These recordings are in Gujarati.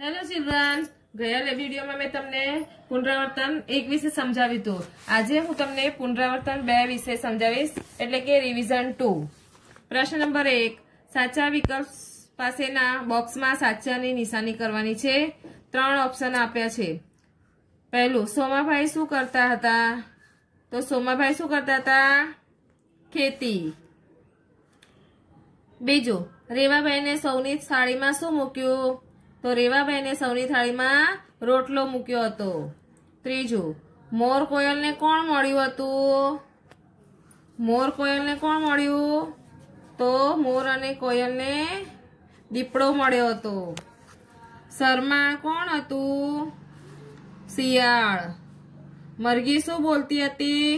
હેલો ચિલ્ડ્રન ગયા વિડીયોમાં મેં તમને પુનરાવર્તન એક વિશે સમજાવ્યું હતું આજે હું તમને પુનરાવર્તન બે વિશે સમજાવીશ એટલે કે રિવિઝન ટુ પ્રશ્ન નંબર એક સાચા વિકલ્પ પાસેના બોક્સમાં સાચાની નિશાની કરવાની છે ત્રણ ઓપ્શન આપ્યા છે પહેલું સોમાભાઈ શું કરતા હતા તો સોમાભાઈ શું કરતા હતા ખેતી બીજું રેવાભાઈને સૌની સાડીમાં શું મૂક્યું તો રેવાભાઈને સૌની થાળીમાં રોટલો મૂક્યો હતો ત્રીજું મોર કોયલને કોણ મળ્યું હતું મોર કોયલને કોણ મળ્યું તો મોર અને કોયલને દીપડો મળ્યો હતો શરમાળ કોણ હતું શિયાળ મરઘી શું બોલતી હતી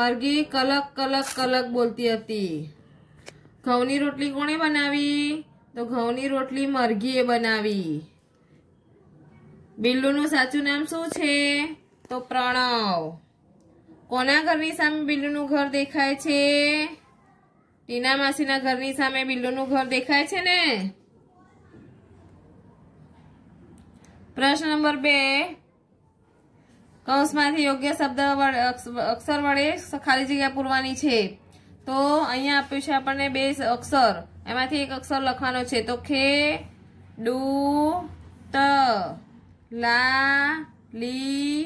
મરઘી કલક કલક કલક બોલતી હતી ઘઉંની રોટલી કોણે બનાવી તો ઘઉંની રોટલી મરઘીએ બનાવી બિલ્લુનું સાચું નામ શું છે તો પ્રણવ કોના ઘરની સામે બિલ્લુનું ઘર દેખાય છે ટીના માસીના ઘરની સામે બિલ્લુનું ઘર દેખાય છે ને પ્રશ્ન નંબર બે કૌંસમાંથી યોગ્ય શબ્દ અક્ષર વડે ખાલી જગ્યા પૂરવાની છે તો અહીંયા આપ્યું છે આપણને બે અક્ષર એમાંથી એક અક્ષર લખવાનો છે તો ખે ડુ ત લા લી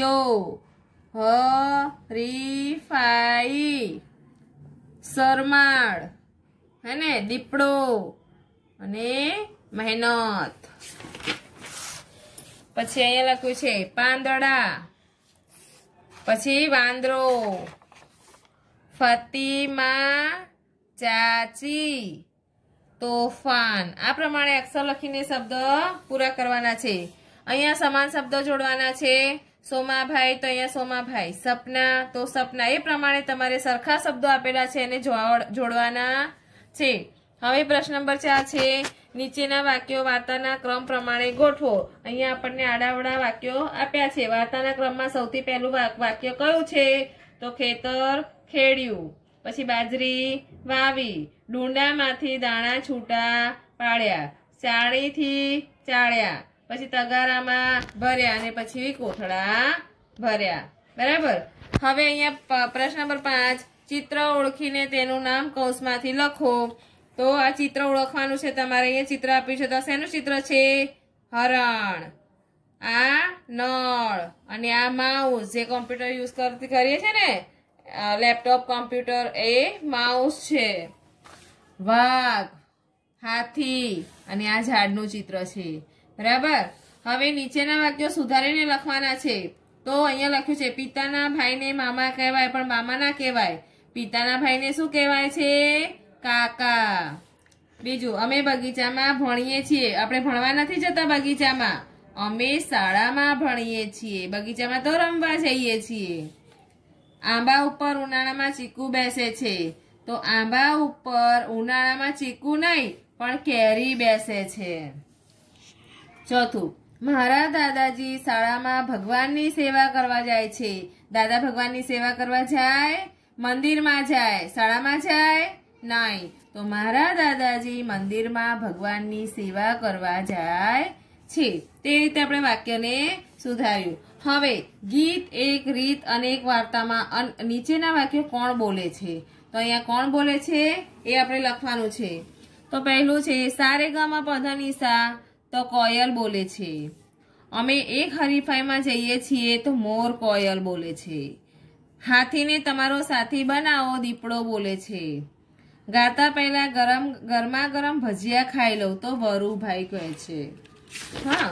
યો હ રી ફાઈ સરમાળ હે ને દીપડો અને મહેનત પછી અહીંયા લખ્યું છે પાંદડા પછી વાંદરો ફતિમા ચાચી તોફાન આ પ્રમાણે અક્ષર લખીને શબ્દ પૂરા કરવાના છે અહીંયા સમાન શબ્દ જોડવાના છે સોમાભાઈ તો અહીંયા સોમાભાઈ સપના તો સપના એ પ્રમાણે તમારે સરખા શબ્દો આપેલા છે એને જોડવાના છે હવે પ્રશ્ન નંબર ચાર છે નીચેના વાક્યો વાર્તાના ક્રમ પ્રમાણે ગોઠવો અહીંયા આપણને આડાવડા વાક્યો આપ્યા છે વાર્તાના ક્રમમાં સૌથી પહેલું વાક્ય કયું છે તો ખેતર ખેડ્યું પછી બાજરી વાવી ડુંડામાંથી દાણા છૂટા પાડ્યા ચાળીથી ચાળ્યા પછી તગારામાં ભર્યા અને પછી કોથળા ભર્યા બરાબર હવે અહીંયા પ્રશ્ન નંબર પાંચ ચિત્ર ઓળખીને તેનું નામ કૌશમાંથી લખો તો આ ચિત્ર ઓળખવાનું છે તમારે અહીંયા ચિત્ર આપ્યું છે તો શેનું ચિત્ર છે હરણ આ નળ અને આ માઉસ જે કોમ્પ્યુટર યુઝ કરીએ છીએ ને લેપટોપ કોમ્પ્યુટર એ માઉસ છે વાઘ હાથી અને આ ઝાડનું ચિત્ર છે બરાબર હવે નીચેના વાક્યો સુધારીને લખવાના છે તો અહીંયા લખ્યું છે પિતાના ભાઈને મામા કહેવાય પણ મામા ના કહેવાય પિતાના ભાઈને શું કહેવાય છે કાકા બીજું અમે બગીચામાં ભણીએ છીએ આપણે ભણવા નથી જતા બગીચામાં અમે શાળામાં ભણીએ છીએ બગીચામાં તો રમવા જઈએ છીએ આંબા ઉપર ઉનાળામાં ચીકુ બેસે છે તો આંબા ઉપર ઉનાળામાં ચીકુ નહીં પણ કેરી બેસે છે ચોથું મારા દાદાજી શાળામાં ભગવાનની સેવા કરવા જાય છે દાદા ભગવાનની સેવા કરવા જાય મંદિરમાં જાય શાળામાં જાય નહીં તો મારા દાદાજી મંદિરમાં ભગવાનની સેવા કરવા જાય છે તે રીતે આપણે વાક્યને સુધાર્યું હવે ગીત એક રીત અનેક વાર્તામાં નીચેના વાક્યો કોણ બોલે છે તો અહીંયા કોણ બોલે છે એ આપણે લખવાનું છે તો પહેલું છે સારેગામાં પધનિસા તો કોયલ બોલે છે અમે એક હરીફાઈમાં જઈએ છીએ તો મોર કોયલ બોલે છે હાથીને તમારો સાથી બનાવો દીપડો બોલે છે ગાતા પહેલા ગરમ ગરમા ગરમ ભજીયા ખાઈ લઉં તો વરુભાઈ કહે છે હા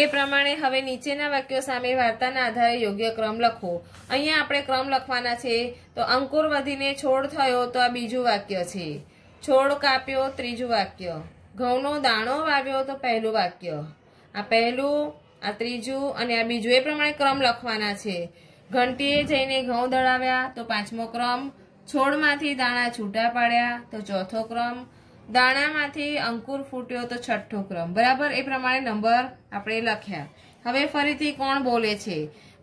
એ પ્રમાણે હવે નીચેના વાક્યો સામે વાર્તાના આધારે યોગ્ય ક્રમ લખો અહીંયા આપણે ક્રમ લખવાના છે તો અંકુર વધીને છોડ થયો તો આ બીજું વાક્ય છે છોડ કાપ્યો ત્રીજું વાક્ય ઘઉંનો દાણો વાવ્યો તો પહેલું વાક્ય આ પહેલું આ ત્રીજું અને આ બીજું એ પ્રમાણે ક્રમ લખવાના છે ઘંટીએ જઈને ઘઉં દળાવ્યા તો પાંચમો ક્રમ છોડમાંથી દાણા છૂટા પાડ્યા તો ચોથો ક્રમ દાણામાંથી અંકુર ફૂટ્યો તો છઠ્ઠો ક્રમ બરાબર એ પ્રમાણે નંબર આપણે લખ્યા હવે ફરીથી કોણ બોલે છે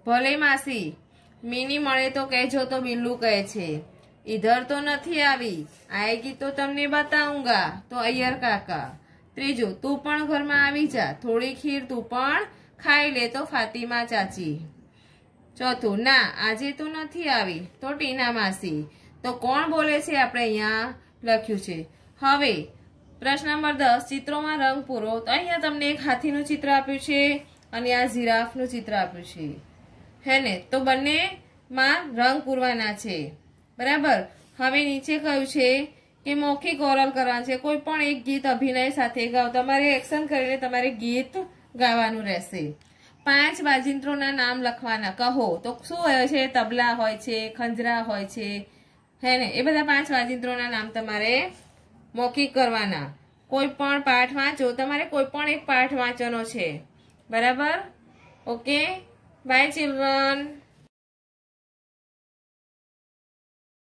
ભલે માસી મિની મળે તો કહેજો તો બિલ્લુ કહે છે ઈધર તો નથી આવી આએગી તો તમને બતાવુંગા તો અય્યર કાકા ત્રીજું તું પણ ઘરમાં આવી જા થોડી ખીર તું પણ ખાઈ લે તો ફાતિમા ચાચી ચોથું ના આજે તું નથી આવી તો ટીના માસી તો કોણ બોલે છે આપણે અહીંયા લખ્યું છે હવે પ્રશ્ન નંબર દસ ચિત્રોમાં રંગ પૂરો તો અહીંયા તમને એક હાથીનું ચિત્ર આપ્યું છે અને આ જીરાફનું ચિત્ર આપ્યું છે હે ને તો બંનેમાં રંગ પૂરવાના છે બરાબર હવે નીચે કહ્યું છે કે મૌખિક ઓરલ કરવાનું છે કોઈ પણ એક ગીત અભિનય સાથે ગાઓ તમારે એક્શન કરીને તમારે ગીત ગાવાનું રહેશે પાંચ વાજિંત્રોના નામ લખવાના કહો તો શું હોય છે તબલા હોય છે ખંજરા હોય છે હે ને એ બધા પાંચ વાજિંત્રોના નામ તમારે મૌખિક કરવાના કોઈ પણ પાઠ વાંચો તમારે કોઈ પણ એક પાઠ વાંચવાનો છે બરાબર ઓકે બાય ચિલ્ડ્રન